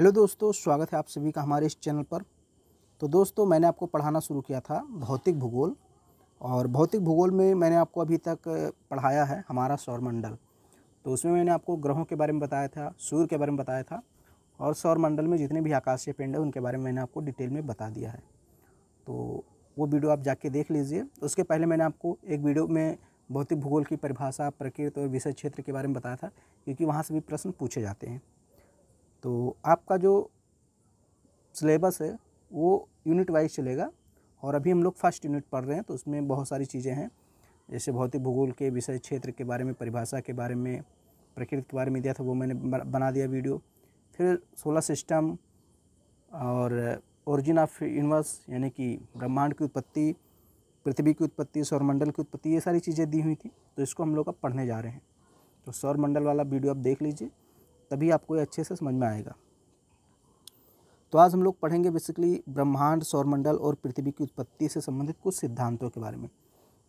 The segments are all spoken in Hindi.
हेलो दोस्तों स्वागत है आप सभी का हमारे इस चैनल पर तो दोस्तों मैंने आपको पढ़ाना शुरू किया था भौतिक भूगोल और भौतिक भूगोल में मैंने आपको अभी तक पढ़ाया है हमारा सौरमंडल तो उसमें मैंने आपको ग्रहों के बारे में बताया था सूर्य के बारे में बताया था और सौरमंडल में जितने भी आकाशीय पिंड हैं उनके बारे में मैंने आपको डिटेल में बता दिया है तो वो वीडियो आप जाके देख लीजिए उसके पहले मैंने आपको एक वीडियो में भौतिक भूगोल की परिभाषा प्रकृति और विषय क्षेत्र के बारे में बताया था क्योंकि वहाँ से भी प्रश्न पूछे जाते हैं तो आपका जो सिलेबस है वो यूनिट वाइज चलेगा और अभी हम लोग फर्स्ट यूनिट पढ़ रहे हैं तो उसमें बहुत सारी चीज़ें हैं जैसे भौतिक भूगोल के विषय क्षेत्र के बारे में परिभाषा के बारे में प्रकृति के बारे में दिया था वो मैंने बना दिया वीडियो फिर सोलर सिस्टम और ओरिजिन ऑफ यूनिवर्स यानी कि ब्रह्मांड की उत्पत्ति पृथ्वी की उत्पत्ति सौरमंडल की उत्पत्ति ये सारी चीज़ें दी हुई थी तो इसको हम लोग अब पढ़ने जा रहे हैं तो सौरमंडल वाला वीडियो आप देख लीजिए तभी आपको ये अच्छे से समझ में आएगा तो आज हम लोग पढ़ेंगे बेसिकली ब्रह्मांड सौरमंडल और पृथ्वी की उत्पत्ति से संबंधित कुछ सिद्धांतों के बारे में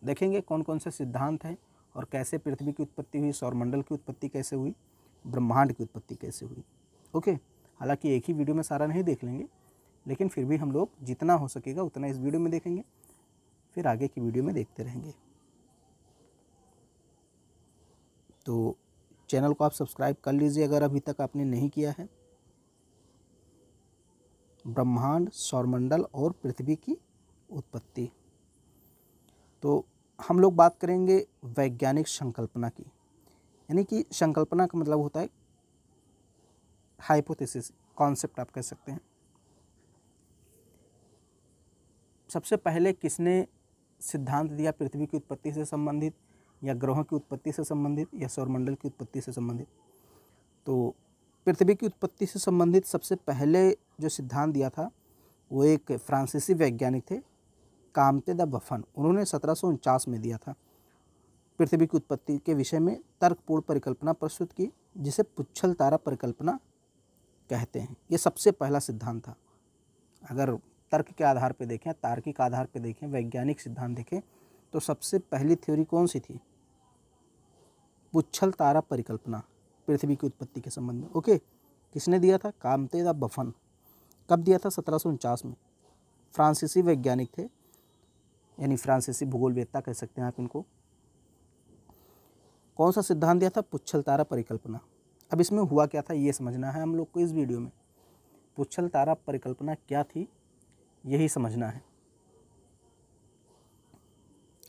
देखेंगे कौन कौन से सिद्धांत हैं और कैसे पृथ्वी की उत्पत्ति हुई सौरमंडल की उत्पत्ति कैसे हुई ब्रह्मांड की उत्पत्ति कैसे हुई ओके हालांकि एक ही वीडियो में सारा नहीं देख लेंगे लेकिन फिर भी हम लोग जितना हो सकेगा उतना इस वीडियो में देखेंगे फिर आगे की वीडियो में देखते रहेंगे तो चैनल को आप सब्सक्राइब कर लीजिए अगर अभी तक आपने नहीं किया है ब्रह्मांड सौरमंडल और पृथ्वी की उत्पत्ति तो हम लोग बात करेंगे वैज्ञानिक संकल्पना की यानी कि संकल्पना का मतलब होता है हाइपोथेसिस कॉन्सेप्ट आप कह सकते हैं सबसे पहले किसने सिद्धांत दिया पृथ्वी की उत्पत्ति से संबंधित या ग्रहों की उत्पत्ति से संबंधित या सौरमंडल की उत्पत्ति से संबंधित तो पृथ्वी की उत्पत्ति से संबंधित सबसे पहले जो सिद्धांत दिया था वो एक फ्रांसीसी वैज्ञानिक थे कामते द बफन उन्होंने सत्रह में दिया था पृथ्वी की उत्पत्ति के विषय में तर्कपूर्ण परिकल्पना प्रस्तुत की जिसे पुच्छल तारा परिकल्पना कहते हैं ये सबसे पहला सिद्धांत था अगर तर्क के आधार पर देखें तार्किक आधार पर देखें वैज्ञानिक सिद्धांत देखें तो सबसे पहली थ्योरी कौन सी थी पुच्छल तारा परिकल्पना पृथ्वी की उत्पत्ति के संबंध में ओके किसने दिया था कामतेदा बफन कब दिया था सत्रह में फ्रांसीसी वैज्ञानिक थे यानी फ्रांसीसी भूगोलवेत्ता कह सकते हैं आप इनको कौन सा सिद्धांत दिया था पुच्छल तारा परिकल्पना अब इसमें हुआ क्या था ये समझना है हम लोग को इस वीडियो में पुच्छल तारा परिकल्पना क्या थी यही समझना है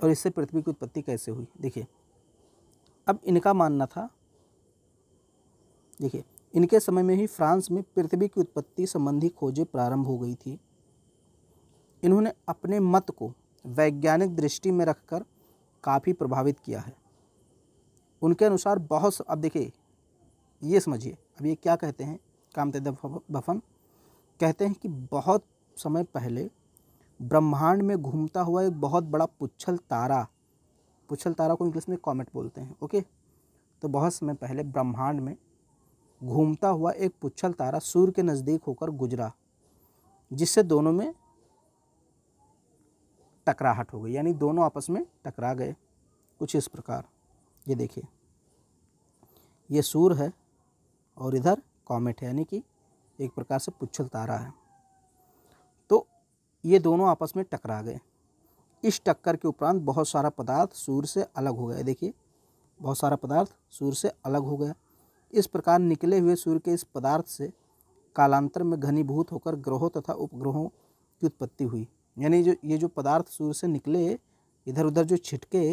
और इससे पृथ्वी की उत्पत्ति कैसे हुई देखिए अब इनका मानना था देखिए इनके समय में ही फ्रांस में पृथ्वी की उत्पत्ति संबंधी खोजें प्रारंभ हो गई थी इन्होंने अपने मत को वैज्ञानिक दृष्टि में रखकर काफ़ी प्रभावित किया है उनके अनुसार बहुत अब देखिए ये समझिए अब ये क्या कहते हैं कामते बफन कहते हैं कि बहुत समय पहले ब्रह्मांड में घूमता हुआ एक बहुत बड़ा पुच्छल तारा पुछल तारा को इंग्लिश में कॉमेट बोलते हैं ओके तो बहुत समय पहले ब्रह्मांड में घूमता हुआ एक पुच्छल तारा सूर्य के नज़दीक होकर गुजरा जिससे दोनों में टकराहट हो गई यानी दोनों आपस में टकरा गए कुछ इस प्रकार ये देखिए ये सूर है और इधर कॉमेट है यानी कि एक प्रकार से पुच्छल तारा है तो ये दोनों आपस में टकरा गए इस टक्कर के उपरांत बहुत सारा पदार्थ सूर्य से अलग हो गया देखिए बहुत सारा पदार्थ सूर्य से अलग हो गया इस प्रकार निकले हुए सूर्य के इस पदार्थ से कालांतर में घनीभूत होकर ग्रहों तथा उपग्रहों की उत्पत्ति हुई यानी जो ये जो पदार्थ सूर्य से निकले इधर उधर जो छिटके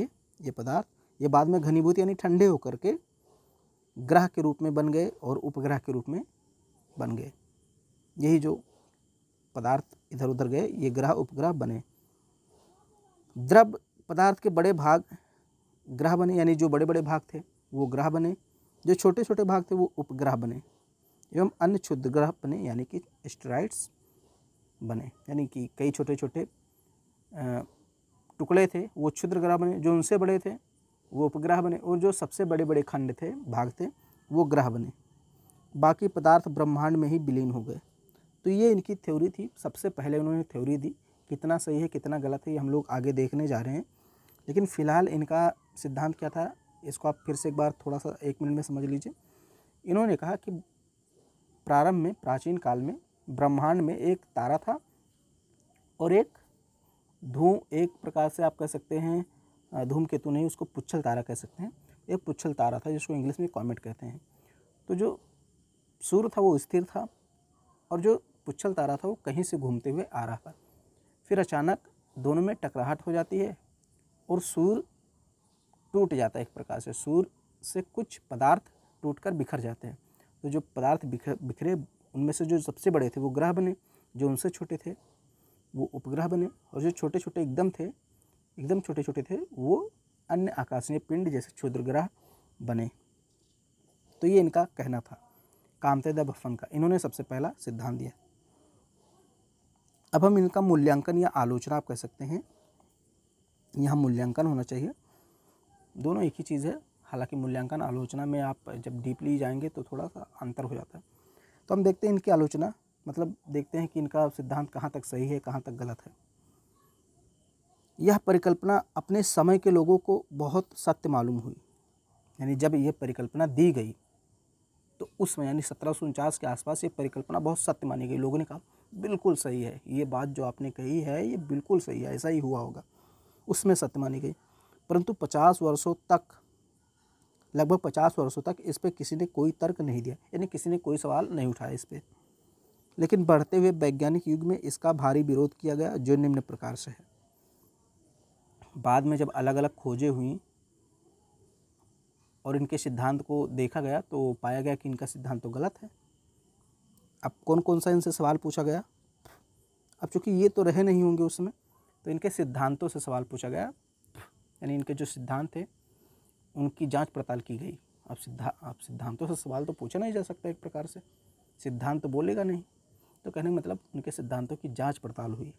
ये पदार्थ ये बाद में घनीभूत यानी ठंडे होकर के ग्रह के रूप में बन गए और उपग्रह के रूप में बन गए यही जो पदार्थ इधर उधर गए ये ग्रह उपग्रह बने द्रव पदार्थ के बड़े भाग ग्रह बने यानी जो बड़े बड़े भाग थे वो ग्रह बने जो छोटे छोटे भाग थे वो उपग्रह बने एवं अन्य क्षुद्र ग्रह बने यानी कि स्ट्राइड्स बने यानी कि कई छोटे छोटे टुकड़े थे वो क्षुद्र ग्रह बने जो उनसे बड़े थे वो उपग्रह बने और जो सबसे बड़े बड़े खंड थे भाग थे वो ग्रह बने बाकी पदार्थ ब्रह्मांड में ही विलीन हो गए तो ये इनकी थ्योरी थी सबसे पहले उन्होंने थ्योरी दी कितना सही है कितना गलत है ये हम लोग आगे देखने जा रहे हैं लेकिन फ़िलहाल इनका सिद्धांत क्या था इसको आप फिर से एक बार थोड़ा सा एक मिनट में समझ लीजिए इन्होंने कहा कि प्रारंभ में प्राचीन काल में ब्रह्मांड में एक तारा था और एक धूम एक प्रकार से आप कह सकते हैं धूम केतु नहीं उसको पुच्छल तारा कह सकते हैं एक पुच्छल तारा था जिसको इंग्लिश में कॉमेट कहते हैं तो जो सूर्य था वो स्थिर था और जो पुच्छल तारा था वो कहीं से घूमते हुए आ रहा था फिर अचानक दोनों में टकराहट हो जाती है और सूर टूट जाता है एक प्रकार से सूर से कुछ पदार्थ टूट कर बिखर जाते हैं तो जो पदार्थ बिखर बिखरे उनमें से जो सबसे बड़े थे वो ग्रह बने जो उनसे छोटे थे वो उपग्रह बने और जो छोटे छोटे एकदम थे एकदम छोटे छोटे थे वो अन्य आकाशीय पिंड जैसे क्षुद्र ग्रह बने तो ये इनका कहना था कामतेदा बफन का इन्होंने सबसे पहला सिद्धांत दिया अब हम इनका मूल्यांकन या आलोचना आप कह सकते हैं यहाँ मूल्यांकन होना चाहिए दोनों एक ही चीज़ है हालांकि मूल्यांकन आलोचना में आप जब डीपली जाएंगे तो थोड़ा सा अंतर हो जाता है तो हम देखते हैं इनकी आलोचना मतलब देखते हैं कि इनका सिद्धांत कहाँ तक सही है कहाँ तक गलत है यह परिकल्पना अपने समय के लोगों को बहुत सत्य मालूम हुई यानी जब यह परिकल्पना दी गई तो उस समय यानी सत्रह के आसपास ये परिकल्पना बहुत सत्य मानी गई लोगों ने कहा बिल्कुल सही है ये बात जो आपने कही है ये बिल्कुल सही है ऐसा ही हुआ होगा उसमें सत्य मानी गई परंतु पचास वर्षों तक लगभग पचास वर्षों तक इस पर किसी ने कोई तर्क नहीं दिया यानी किसी ने कोई सवाल नहीं उठाया इस पर लेकिन बढ़ते हुए वैज्ञानिक युग में इसका भारी विरोध किया गया जो निम्न प्रकार से है बाद में जब अलग अलग खोजें हुई और इनके सिद्धांत को देखा गया तो पाया गया कि इनका सिद्धांत तो गलत है अब कौन कौन सा इनसे सवाल पूछा गया अब चूँकि ये तो रहे नहीं होंगे उसमें तो इनके सिद्धांतों से सवाल पूछा गया यानी इनके जो सिद्धांत थे उनकी जांच पड़ताल की गई अब सिद्धा आप सिद्धांतों से सवाल तो पूछा नहीं जा सकता एक प्रकार से सिद्धांत तो बोलेगा नहीं तो कहने का मतलब उनके सिद्धांतों की जांच पड़ताल हुई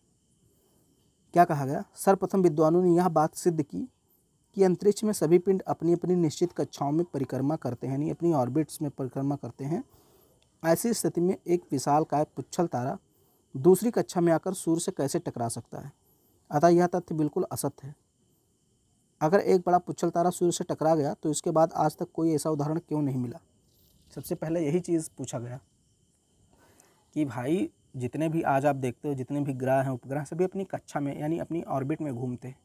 क्या कहा गया सर्वप्रथम विद्वानों ने यह बात सिद्ध की कि अंतरिक्ष में सभी पिंड अपनी अपनी निश्चित कक्षाओं में परिक्रमा करते हैं यानी अपनी ऑर्बिट्स में परिक्रमा करते हैं ऐसी स्थिति में एक विशाल काय पुच्छल तारा दूसरी कक्षा में आकर सूर्य से कैसे टकरा सकता है अतः यह तथ्य बिल्कुल असत्य है अगर एक बड़ा पुच्छल तारा सूर्य से टकरा गया तो इसके बाद आज तक कोई ऐसा उदाहरण क्यों नहीं मिला सबसे पहले यही चीज़ पूछा गया कि भाई जितने भी आज आप देखते हो जितने भी ग्रह हैं उपग्रह सभी अपनी कक्षा में यानी अपनी ऑर्बिट में घूमते हैं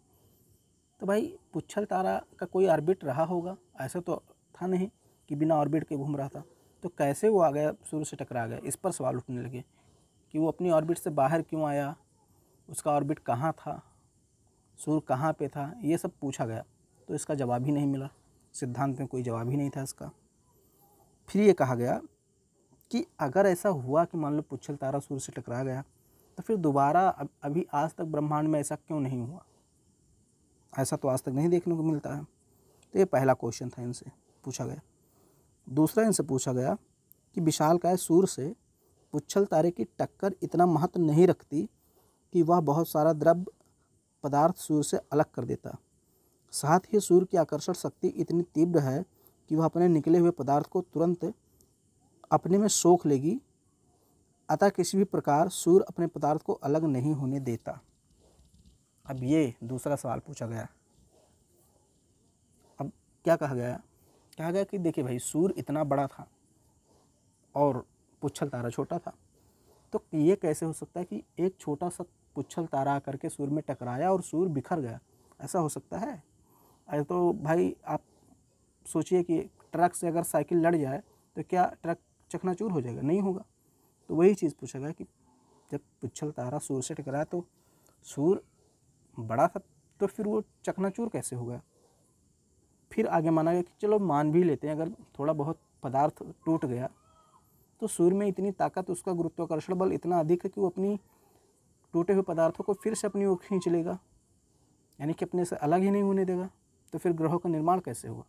तो भाई पुच्छल तारा का कोई ऑर्बिट रहा होगा ऐसा तो था नहीं कि बिना ऑर्बिट के घूम रहा था तो कैसे वो आ गया सूर्य से टकरा गया इस पर सवाल उठने लगे कि वो अपनी ऑर्बिट से बाहर क्यों आया उसका ऑर्बिट कहाँ था सूर्य कहाँ पे था ये सब पूछा गया तो इसका जवाब ही नहीं मिला सिद्धांत में कोई जवाब ही नहीं था इसका फिर ये कहा गया कि अगर ऐसा हुआ कि मान लो पुच्छल तारा सूर्य से टकरा गया तो फिर दोबारा अभी आज तक ब्रह्मांड में ऐसा क्यों नहीं हुआ ऐसा तो आज तक नहीं देखने को मिलता है तो ये पहला क्वेश्चन था इनसे पूछा गया दूसरा इनसे पूछा गया कि विशालकाय सूर्य से पुच्छल तारे की टक्कर इतना महत्व नहीं रखती कि वह बहुत सारा द्रव्य पदार्थ सूर्य से अलग कर देता साथ ही सूर्य की आकर्षण शक्ति इतनी तीव्र है कि वह अपने निकले हुए पदार्थ को तुरंत अपने में सोख लेगी अतः किसी भी प्रकार सूर्य अपने पदार्थ को अलग नहीं होने देता अब ये दूसरा सवाल पूछा गया अब क्या कहा गया कहा गया कि देखिए भाई सूर्य इतना बड़ा था और पुच्छल तारा छोटा था तो ये कैसे हो सकता है कि एक छोटा सा पुच्छल तारा आकर के सूर्य में टकराया और सूर्य बिखर गया ऐसा हो सकता है अरे तो भाई आप सोचिए कि ट्रक से अगर साइकिल लड़ जाए तो क्या ट्रक चकनाचूर हो जाएगा नहीं होगा तो वही चीज़ पूछा गया कि जब पुच्छल तारा सूर्य से टकराया तो सूर्य बड़ा था तो फिर वो चकनाचूर कैसे हो गया फिर आगे माना गया कि चलो मान भी लेते हैं अगर थोड़ा बहुत पदार्थ टूट गया तो सूर्य में इतनी ताकत उसका गुरुत्वाकर्षण बल इतना अधिक है कि वो अपनी टूटे हुए पदार्थों को फिर से अपनी ओर खींच लेगा यानी कि अपने से अलग ही नहीं होने देगा तो फिर ग्रहों का निर्माण कैसे हुआ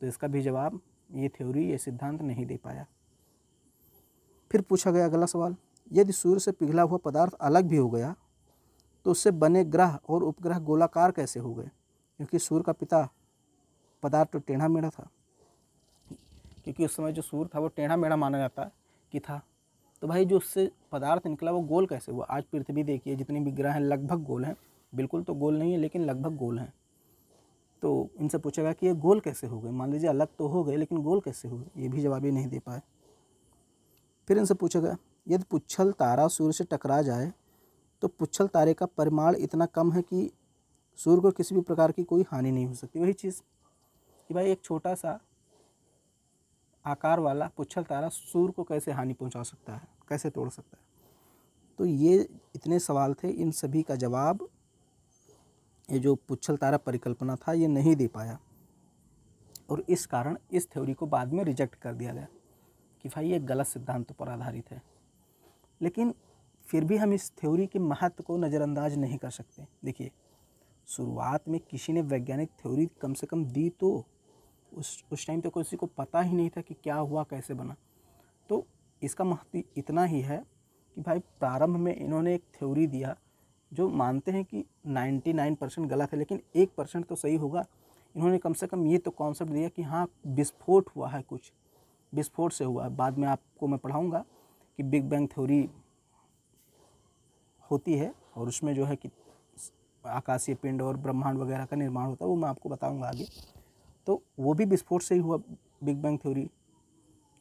तो इसका भी जवाब ये थ्योरी ये सिद्धांत नहीं दे पाया फिर पूछा गया अगला सवाल यदि सूर्य से पिघला हुआ पदार्थ अलग भी हो गया तो उससे बने ग्रह और उपग्रह गोलाकार कैसे हो गए क्योंकि सूर्य का पिता पदार्थ तो टेढ़ा मेढ़ा था क्योंकि उस समय जो सूर्य था वो टेढ़ा मेढ़ा माना जाता कि था तो भाई जो उससे पदार्थ निकला वो गोल कैसे हुआ आज पृथ्वी देखिए जितने भी ग्रह हैं लगभग गोल हैं बिल्कुल तो गोल नहीं है लेकिन लगभग गोल हैं तो इनसे पूछेगा कि ये गोल कैसे हो गए मान लीजिए अलग तो हो गए लेकिन गोल कैसे हो गए ये भी जवाब ही नहीं दे पाए फिर इनसे पूछेगा यदि पुच्छल तारा सूर्य से टकरा जाए तो पुच्छल तारे का परिमाण इतना कम है कि सूर्य को किसी भी प्रकार की कोई हानि नहीं हो सकती वही चीज़ कि भाई एक छोटा सा आकार वाला पुच्छल तारा सूर्य को कैसे हानि पहुंचा सकता है कैसे तोड़ सकता है तो ये इतने सवाल थे इन सभी का जवाब ये जो पुच्छल तारा परिकल्पना था ये नहीं दे पाया और इस कारण इस थ्योरी को बाद में रिजेक्ट कर दिया गया कि भाई ये गलत सिद्धांत पर आधारित है लेकिन फिर भी हम इस थ्योरी के महत्व को नज़रअंदाज नहीं कर सकते देखिए शुरुआत में किसी ने वैज्ञानिक थ्योरी कम से कम दी तो उस उस टाइम तो किसी को पता ही नहीं था कि क्या हुआ कैसे बना तो इसका महत्व इतना ही है कि भाई प्रारंभ में इन्होंने एक थ्योरी दिया जो मानते हैं कि 99 परसेंट गलत है लेकिन एक परसेंट तो सही होगा इन्होंने कम से कम ये तो कॉन्सेप्ट दिया कि हाँ विस्फोट हुआ है कुछ विस्फोट से हुआ है बाद में आपको मैं पढ़ाऊँगा कि बिग बैंग थ्योरी होती है और उसमें जो है कि आकाशीय पिंड और ब्रह्मांड वगैरह का निर्माण होता है वो मैं आपको बताऊंगा आगे तो वो भी विस्फोट से ही हुआ बिग बैंग थ्योरी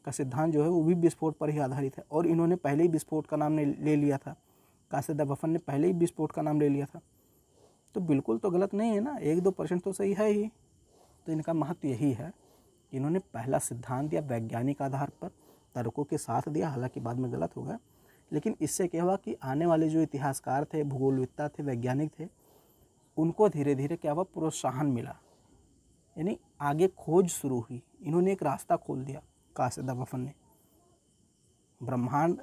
का सिद्धांत जो है वो भी विस्फोट पर ही आधारित है और इन्होंने पहले ही विस्फोट का नाम ले लिया था काशद बफन ने पहले ही विस्फोट का नाम ले लिया था तो बिल्कुल तो गलत नहीं है ना एक दो परसेंट तो सही है ही तो इनका महत्व यही है इन्होंने पहला सिद्धांत दिया वैज्ञानिक आधार पर तर्कों के साथ दिया हालांकि बाद में गलत हो गया लेकिन इससे क्या हुआ कि आने वाले जो इतिहासकार थे भूगोलविद्ता थे वैज्ञानिक थे उनको धीरे धीरे क्या हुआ प्रोत्साहन मिला यानी आगे खोज शुरू हुई इन्होंने एक रास्ता खोल दिया कासिद वफन ने ब्रह्मांड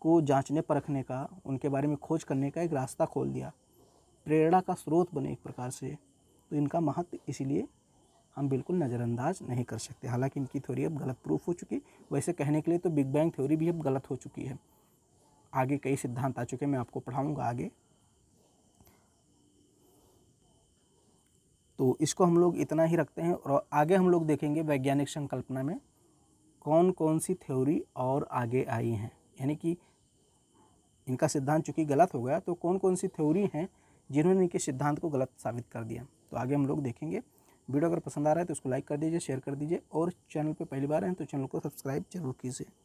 को जांचने परखने का उनके बारे में खोज करने का एक रास्ता खोल दिया प्रेरणा का स्रोत बने एक प्रकार से तो इनका महत्व इसीलिए हम बिल्कुल नज़रअंदाज नहीं कर सकते हालांकि इनकी थ्योरी अब गलत प्रूफ हो चुकी वैसे कहने के लिए तो बिग बैंग थ्योरी भी अब गलत हो चुकी है आगे कई सिद्धांत आ चुके हैं मैं आपको पढ़ाऊँगा आगे तो इसको हम लोग इतना ही रखते हैं और आगे हम लोग देखेंगे वैज्ञानिक संकल्पना में कौन कौन सी थ्योरी और आगे आई हैं यानी कि इनका सिद्धांत चूँकि गलत हो गया तो कौन कौन सी थ्योरी हैं जिन्होंने इनके सिद्धांत को गलत साबित कर दिया तो आगे हम लोग देखेंगे वीडियो अगर पसंद आ रहा है तो उसको लाइक कर दीजिए शेयर कर दीजिए और चैनल पर पहली बार हैं तो चैनल को सब्सक्राइब जरूर कीजिए